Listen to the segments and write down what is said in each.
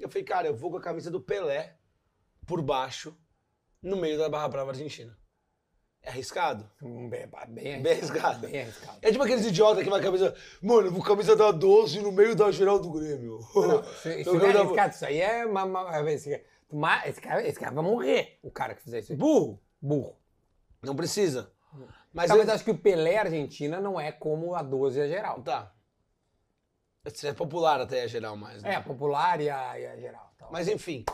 Eu falei, cara, eu vou com a camisa do Pelé por baixo, no meio da Barra Brava Argentina. É arriscado? Hum, bem, bem, arriscado. Bem arriscado. Bem arriscado. É tipo aqueles idiotas que vai camisa. Mano, vou camisa da 12 no meio da geral do Grêmio. Não, isso, isso não é arriscado, da... isso aí é. Uma, esse, cara, esse, cara, vai morrer, o cara que fizer isso. Burro. Burro. Não precisa. Hum. Mas Talvez tá, eu... acho que o Pelé Argentina não é como a 12 a é geral. Tá. É popular até, é geral mais. Né? É, popular e a, é, e a é geral. Tá mas enfim,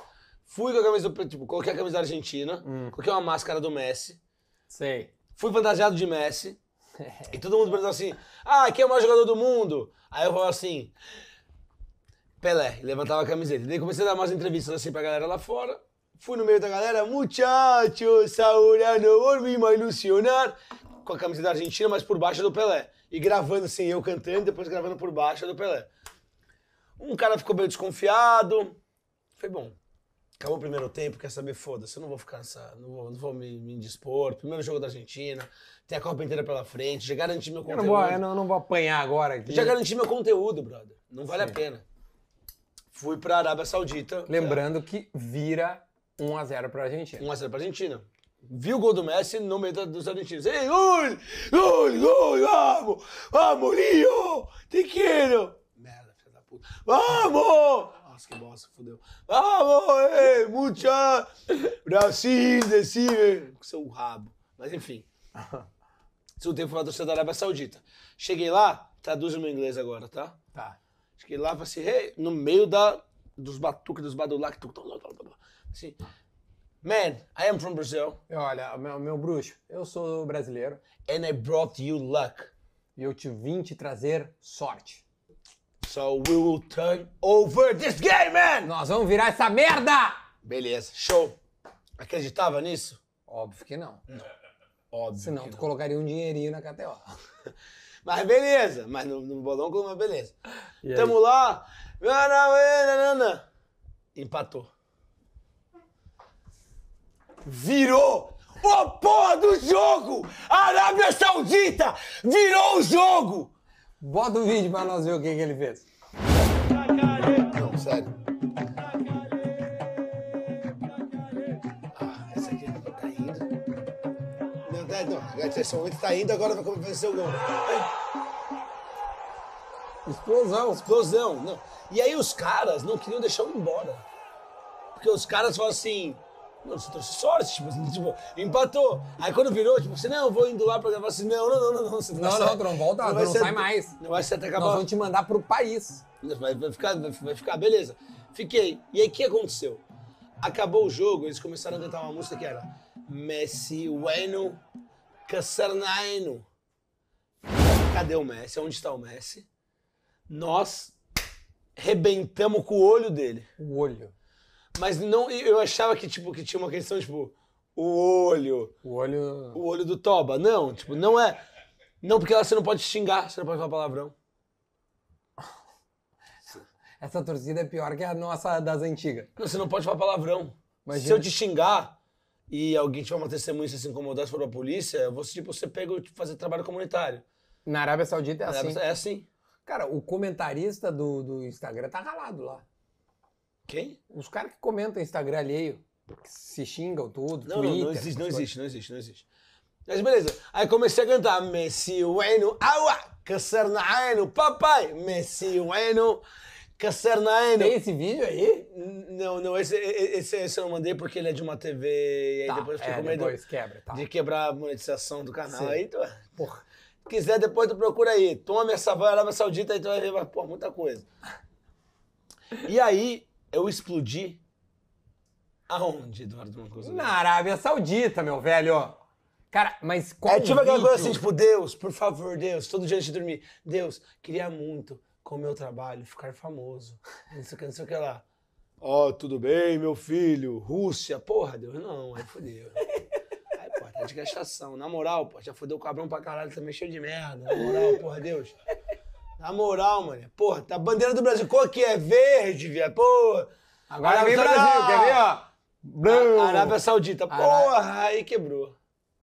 fui com a camisa do. Tipo, coloquei a camisa da Argentina, hum. coloquei uma máscara do Messi. Sei. Fui fantasiado de Messi. e todo mundo perguntou assim: ah, quem é o maior jogador do mundo? Aí eu falava assim. Pelé, levantava a camiseta. Daí comecei a dar umas entrevistas assim pra galera lá fora. Fui no meio da galera, muchachos, ahora no volvimos ilusionar. Com a camisa da Argentina, mas por baixo do Pelé e gravando assim, eu cantando, depois gravando por baixo é do Pelé. Um cara ficou meio desconfiado. Foi bom. Acabou o primeiro tempo, quer saber? Foda-se, eu não vou ficar nessa. Não vou, não vou me, me indispor. Primeiro jogo da Argentina, tem a Copa inteira pela frente, já garanti meu conteúdo. Eu não vou, eu não, não vou apanhar agora aqui. Já garanti meu conteúdo, brother. Não vale Sim. a pena. Fui pra Arábia Saudita. É Lembrando é. que vira 1x0 pra Argentina. 1x0 pra Argentina viu o gol do Messi no meio dos argentinos. Ei, gol! Gol, gol, vamos! Vamos, Rio! Te quero! Merda, filha da puta. Vamos! Nossa, que bosta, fodeu. Vamos, ei, mucha! Brasil, decime! Com seu rabo. Mas enfim. Escutei falar do torcida da Arábia Saudita. Cheguei lá, traduz o meu inglês agora, tá? Tá. Cheguei lá, falei assim, hey, no meio da, dos batuques, dos badulac, assim, Man, I am from Brazil. Olha, meu, meu bruxo, eu sou brasileiro. And I brought you luck. E eu te vim te trazer sorte. So we will turn over this game, man! Nós vamos virar essa merda! Beleza, show. Acreditava nisso? Óbvio que não. não. Óbvio. Senão tu não. colocaria um dinheirinho na KTO. mas beleza, mas no, no bolão, mas beleza. E Tamo aí? lá. Empatou virou o porra do jogo! A Arábia Saudita virou o jogo! Bota o vídeo pra nós ver o que, que ele fez. Não, sério. Ah, essa aqui não tá indo. Não, tá, não. Esse momento tá indo, agora vai começar o gol. Explosão. Explosão. Não. E aí os caras não queriam deixar eu ir embora. Porque os caras falam assim... Mano, você trouxe sorte, tipo, assim, tipo, empatou. Aí quando virou, tipo, você, não, eu vou indo lá pra gravar assim, não, não, não, não, não. Você não, não, não, não volta, não, vai não ser, sai mais. Não vai ser até acabar. Nós vamos te mandar pro país. Vai, vai, ficar, vai, vai ficar, beleza. Fiquei. E aí o que aconteceu? Acabou o jogo, eles começaram a cantar uma música que era Messi Bueno Casarnaino. Cadê o Messi? Onde está o Messi? Nós rebentamos com o olho dele. O olho. Mas não, eu achava que, tipo, que tinha uma questão, tipo, o olho. O olho. O olho do Toba. Não, tipo, não é. Não, porque lá você não pode xingar, você não pode falar palavrão. Essa torcida é pior que a nossa das antigas. Não, você não pode falar palavrão. Imagina. Se eu te xingar e alguém tiver uma testemunha se incomodar, se for pra polícia, você tipo, você pega tipo, fazer trabalho comunitário. Na Arábia Saudita é Na assim. Arábia, é assim. Cara, o comentarista do, do Instagram tá ralado lá. Quem? Os caras que comentam Instagram alheio, que se xingam tudo, não, Twitter. Não, não existe, não existe, não existe, não existe. Mas beleza, aí comecei a cantar Messi, Ueno, aua, cacer na papai, Messi, Ueno, cacer na Tem esse vídeo aí? Não, não, esse, esse, esse eu não mandei porque ele é de uma TV e aí tá, depois fiquei é, com medo quebra, tá. de quebrar a monetização do canal. Sim. Aí tu, porra, quiser depois tu procura aí, Toma essa vai, Arábia Saudita, aí tu vai ver, pô, muita coisa. E aí, eu explodi aonde, Eduardo Mancuso? Na Arábia Saudita, meu velho. Cara, mas qual É tipo aquela coisa assim, tipo, Deus, por favor, Deus, todo dia antes de dormir. Deus, queria muito, com o meu trabalho, ficar famoso. Não sei o que, não sei o que lá. Ó, oh, tudo bem, meu filho? Rússia? Porra, Deus, não. Aí fodeu. Aí, porra, tá de gastação. Na moral, porra, já fodeu o cabrão pra caralho também, cheio de merda. Na moral, porra, Deus. Na moral, mano. Porra, tá a bandeira do Brasil. Qual que é verde, velho. Porra. Agora vem Brasil, quer ver, ó? Arábia Saudita. Porra, aí quebrou.